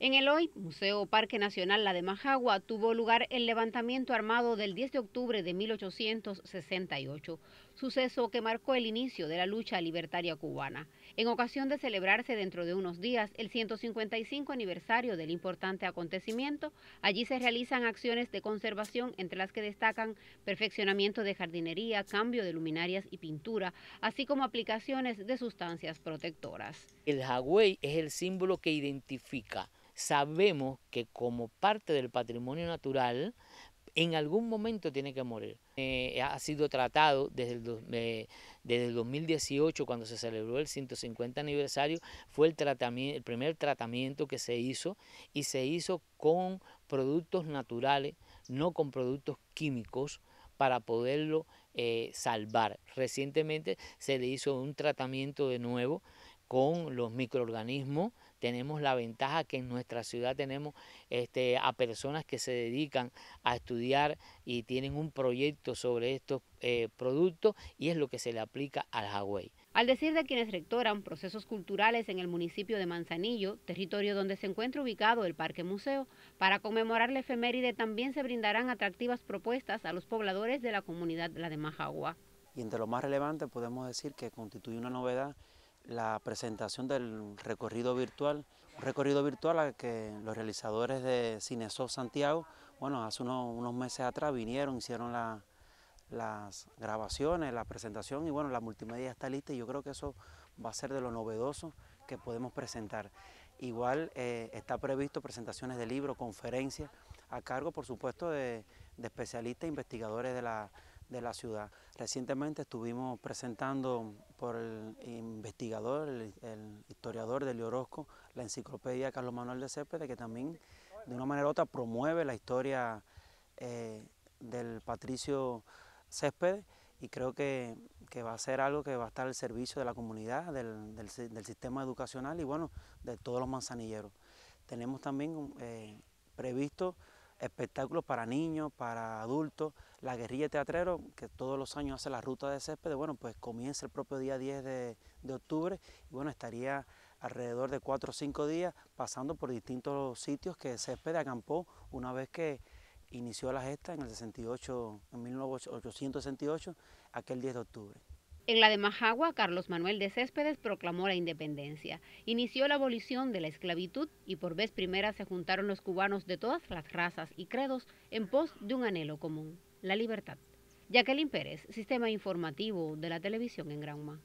En el hoy Museo Parque Nacional La de Majagua tuvo lugar el levantamiento armado del 10 de octubre de 1868, suceso que marcó el inicio de la lucha libertaria cubana, en ocasión de celebrarse dentro de unos días el 155 aniversario del importante acontecimiento. Allí se realizan acciones de conservación entre las que destacan perfeccionamiento de jardinería, cambio de luminarias y pintura, así como aplicaciones de sustancias protectoras. El jagüey es el símbolo que identifica sabemos que como parte del patrimonio natural, en algún momento tiene que morir. Eh, ha sido tratado desde el, eh, desde el 2018, cuando se celebró el 150 aniversario, fue el, primer tratamiento que se hizo y se hizo con productos naturales, no con productos químicos, para poderlo eh, salvar. Recientemente se le hizo un tratamiento de nuevo con los microorganismos. Tenemos la ventaja que en nuestra ciudad tenemos este, a personas que se dedican a estudiar y tienen un proyecto sobre estos eh, productos y es lo que se le aplica al Hawái. Al decir de quienes rectoran procesos culturales en el municipio de Manzanillo, territorio donde se encuentra ubicado el Parque Museo, para conmemorar la efeméride también se brindarán atractivas propuestas a los pobladores de la comunidad La de Majagua. Y entre lo más relevante podemos decir que constituye una novedad la presentación del recorrido virtual, un recorrido virtual a que los realizadores de Cinesoft Santiago, bueno, hace unos, meses atrás vinieron, hicieron las grabaciones, la presentación y bueno, la multimedia está lista y yo creo que eso va a ser de lo novedoso que podemos presentar. Igual eh, está previsto presentaciones de libros, conferencias, a cargo por supuesto de, de especialistas investigadores de la, de la ciudad. Recientemente estuvimos presentando por el investigador, el, historiador del Orozco, la enciclopedia Carlos Manuel de Céspedes que también de una manera u otra promueve la historia eh, del Patricio Céspedes y creo que, va a ser algo que va a estar al servicio de la comunidad, del, sistema educacional y bueno, de todos los manzanilleros. Tenemos también eh, previsto espectáculos para niños, para adultos. La guerrilla teatrero, que todos los años hace la ruta de césped, bueno, pues comienza el propio día 10 de, octubre y bueno, estaría alrededor de 4 o 5 días pasando por distintos sitios que césped acampó una vez que inició la gesta en el 68, en 1868, aquel 10 de octubre. En la de Majagua, Carlos Manuel de Céspedes proclamó la independencia, inició la abolición de la esclavitud y por vez primera se juntaron los cubanos de todas las razas y credos en pos de un anhelo común, la libertad. Jacqueline Pérez, Sistema Informativo de la Televisión en Granma.